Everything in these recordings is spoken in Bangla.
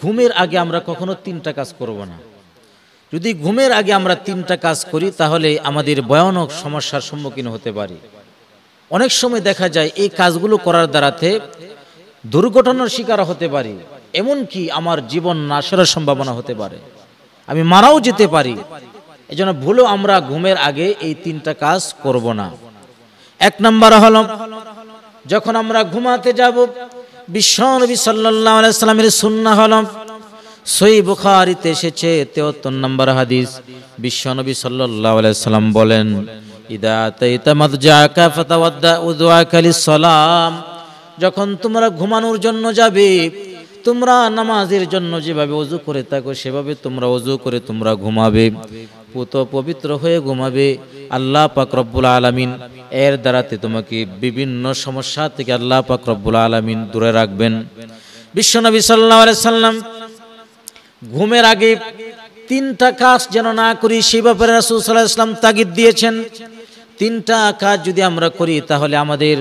ঘুমের আগে আমরা কখনো তিনটা কাজ করব না যদি ঘুমের আগে আমরা তিনটা কাজ করি তাহলে আমাদের ভয়ানক সমস্যার সম্মুখীন হতে পারি অনেক সময় দেখা যায় এই কাজগুলো করার দ্বারাতে দুর্ঘটনার শিকার হতে পারি এমনকি আমার জীবন নাশের সম্ভাবনা হতে পারে আমি মারাও যেতে পারি এই জন্য ভুলেও আমরা ঘুমের আগে এই তিনটা কাজ করব না এক নম্বর হল যখন আমরা ঘুমাতে যাব বিশ্বনবী সাল্লাহ আলাইসাল্লামের সুন্না হল সই বুখারিতে এসেছে তেহত্তর নম্বর হাদিস বিশ্বনবী সাল্লাহ আলাইসাল্লাম বলেন সালাম যখন তোমরা ঘুমানোর জন্য যাবে তোমরা নামাজের জন্য যেভাবে অজু করে থাকো সেভাবে তোমরা অজু করে তোমরা ঘুমাবে পুত পবিত্র হয়ে ঘুমাবে আল্লাহ পাক রব্বুল আলমিন এর দ্বারাতে তোমাকে বিভিন্ন সমস্যা থেকে আল্লাহ পাক রব্বুল আলমিন দূরে রাখবেন বিশ্বনবী সাল্লাহ সাল্লাম ঘুমের আগে তিনটা কাজ যেন না করি সেই ব্যাপারে রাসুল সাল্লাহ ইসলাম তাগিদ দিয়েছেন তিনটা কাজ যদি আমরা করি তাহলে আমাদের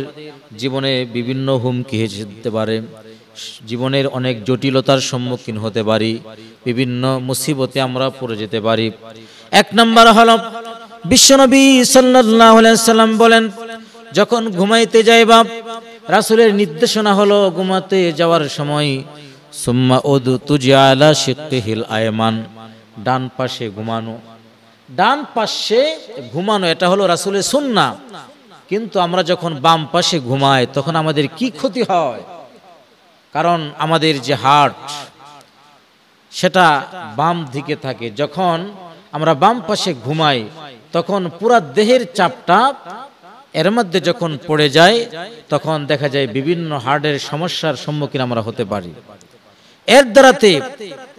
জীবনে বিভিন্ন হুমকি হতে পারে জীবনের অনেক জটিলতার সম্মুখীন হতে পারি বিভিন্ন মুসিবতে আমরা পড়ে যেতে পারি এক নম্বর হল বিশ্বনবী সাল্লাম বলেন যখন ঘুমাইতে যাই বাপ রাসুলের নির্দেশনা হলো ঘুমাতে যাওয়ার সময় সুম্মা ওদু তুজিয়া আলা শিকিহিল আয়মান ডান পাশে ঘুমানো ডান পাশে ঘুমানো এটা হলো রাসুলের সুন্না কিন্তু আমরা যখন বাম পাশে ঘুমাই তখন আমাদের কি ক্ষতি হয় কারণ আমাদের যে হার্ট সেটা বাম দিকে থাকে যখন আমরা বাম পাশে ঘুমাই তখন পুরা দেহের চাপটা এর মধ্যে যখন পড়ে যায় তখন দেখা যায় বিভিন্ন হার্টের সমস্যার সম্মুখীন আমরা হতে পারি এর দ্বারাতে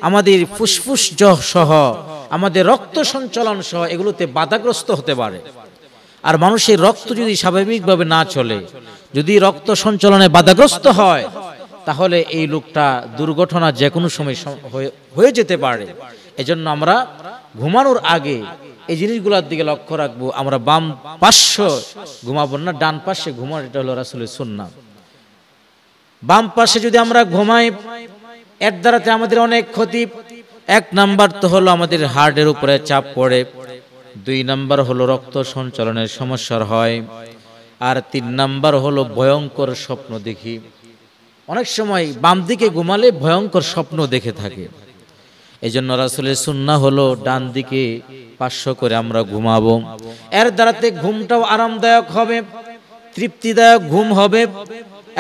আমাদের ফুসফুস সহ আমাদের রক্ত সঞ্চালন সহ এগুলোতে বাধাগ্রস্ত হতে পারে আর মানুষের রক্ত যদি স্বাভাবিকভাবে না চলে যদি রক্ত সঞ্চালনে বাধাগ্রস্ত হয় তাহলে এই লোকটা দুর্ঘটনা যে কোনো সময় হয়ে যেতে পারে এজন্য আমরা ঘুমানোর আগে এই জিনিসগুলোর দিকে লক্ষ্য রাখবো আমরা বাম পার্শ্ব ঘুমাবো না ডান পাশে ঘুমানো এটা হলো রাসুলের সুন্না বাম পাশে যদি আমরা ঘুমাই এর দ্বারাতে আমাদের অনেক ক্ষতি এক নাম্বার তো হলো আমাদের হার্টের উপরে চাপ পড়ে দুই নাম্বার হলো রক্ত সঞ্চালনের সমস্যার হয় আর তিন নাম্বার হলো ভয়ঙ্কর স্বপ্ন দেখি অনেক সময় বাম দিকে ঘুমালে ভয়ঙ্কর স্বপ্ন দেখে থাকে এই জন্য রাসুলের সুন্না হলো ডান দিকে পাঁচশো করে আমরা ঘুমাবো এর দ্বারাতে ঘুমটাও আরামদায়ক হবে তৃপ্তিদায়ক ঘুম হবে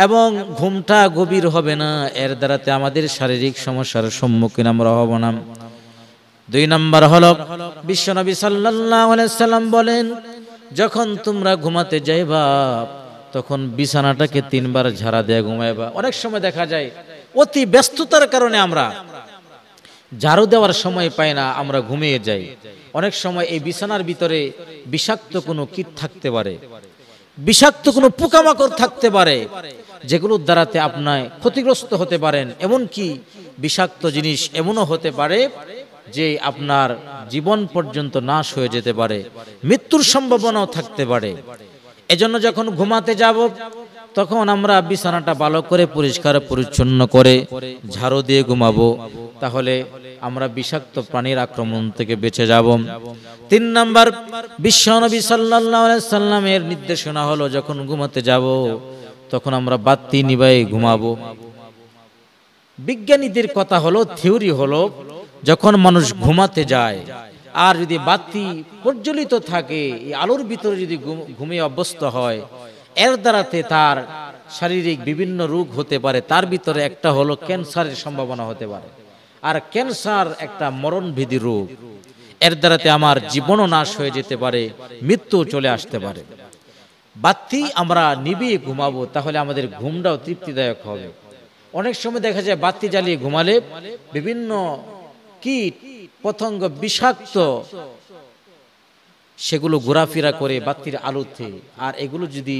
এবং ঘুমটা গভীর হবে না এর দ্বারাতে আমাদের শারীরিক সমস্যার সম্মুখীন আমরা হব না দুই নম্বর হল বিশ্বনবী সাল্লাম বলেন যখন তোমরা ঘুমাতে যাইবা তখন বিছানাটাকে তিনবার ঝাড়া দেয়া ঘুমাইবা অনেক সময় দেখা যায় অতি ব্যস্ততার কারণে আমরা ঝাড়ু দেওয়ার সময় পায় না আমরা ঘুমিয়ে যাই অনেক সময় এই বিছানার ভিতরে বিষাক্ত কোনো কীট থাকতে পারে বিষাক্ত কোনো পোকামাকড় থাকতে পারে যেগুলোর দ্বারাতে আপনার ক্ষতিগ্রস্ত হতে পারেন এমন কি বিষাক্ত জিনিস এমনও হতে পারে যে আপনার জীবন পর্যন্ত নাশ হয়ে যেতে পারে মৃত্যুর সম্ভাবনাও থাকতে পারে এজন্য যখন ঘুমাতে যাব তখন আমরা বিছানাটা ভালো করে পরিষ্কার পরিচ্ছন্ন করে ঝাড়ু দিয়ে ঘুমাবো তাহলে আমরা বিষাক্ত প্রাণীর আক্রমণ থেকে বেঁচে যাব তিন নাম্বার বিশ্ব নবী সাল্লামের নির্দেশনা হলো যখন ঘুমাতে যাব তখন আমরা বাতি নিবাই ঘুমাবো বিজ্ঞানীদের কথা হলো থিওরি হলো যখন মানুষ ঘুমাতে যায় আর যদি বাতি প্রজ্বলিত থাকে আলোর ভিতরে যদি ঘুমিয়ে অভ্যস্ত হয় এর দ্বারাতে তার শারীরিক বিভিন্ন রোগ হতে পারে তার ভিতরে একটা হলো ক্যান্সারের সম্ভাবনা হতে পারে আর ক্যান্সার একটা মরণভেদী রোগ এর দ্বারাতে আমার জীবনও নাশ হয়ে যেতে পারে মৃত্যু চলে আসতে পারে বাতি আমরা নিবিয়ে ঘুমাবো তাহলে আমাদের ঘুমটাও তৃপ্তিদায়ক হবে অনেক সময় দেখা যায় বাতি জ্বালিয়ে ঘুমালে বিভিন্ন কীট পতঙ্গ বিষাক্ত সেগুলো ঘোরাফেরা করে বাতির আলোতে আর এগুলো যদি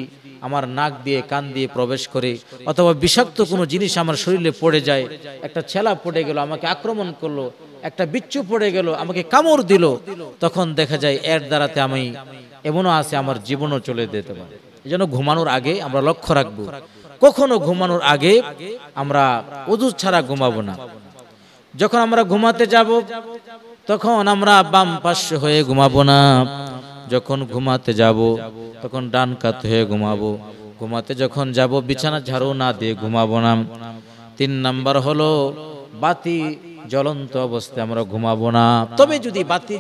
আমার নাক দিয়ে কান দিয়ে প্রবেশ করে অথবা বিষাক্ত কোনো জিনিস আমার শরীরে পড়ে যায় একটা ছেলা পড়ে গেল আমাকে আক্রমণ করলো একটা বিচ্ছু পড়ে গেল আমাকে কামড় দিল তখন দেখা যায় এর দ্বারাতে আমি এমনও আছে আমার জীবনও চলে যেতে পারে এই জন্য ঘুমানোর আগে আমরা লক্ষ্য রাখব কখনো ঘুমানোর আগে আমরা ওজু ছাড়া ঘুমাবো না যখন আমরা ঘুমাতে যাব তখন আমরা বাম পাশ হয়ে ঘুমাবো না যখন ঘুমাতে যাব তখন ডান কাত হয়ে ঘুমাবো ঘুমাতে যখন যাব বিছানা ঝাড়ু না দিয়ে ঘুমাবো না তিন নাম্বার হলো বাতি জ্বলন্ত অবস্থায় আমরা ঘুমাবো না তবে যদি বাতি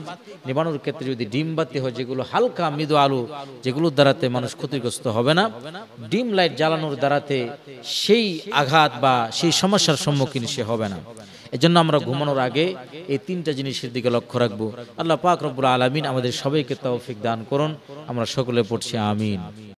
নিবানোর ক্ষেত্রে যদি ডিম বাতি হয় যেগুলো হালকা মৃদু আলো যেগুলোর দ্বারাতে মানুষ ক্ষতিগ্রস্ত হবে না ডিম লাইট জ্বালানোর দ্বারাতে সেই আঘাত বা সেই সমস্যার সম্মুখীন সে হবে না এজন্য আমরা ঘুমানোর আগে এই তিনটা জিনিসের দিকে লক্ষ্য রাখবো আল্লাহ পাক রব্বুল আলমিন আমাদের সবাইকে তৌফিক দান করুন আমরা সকলে পড়ছি আমিন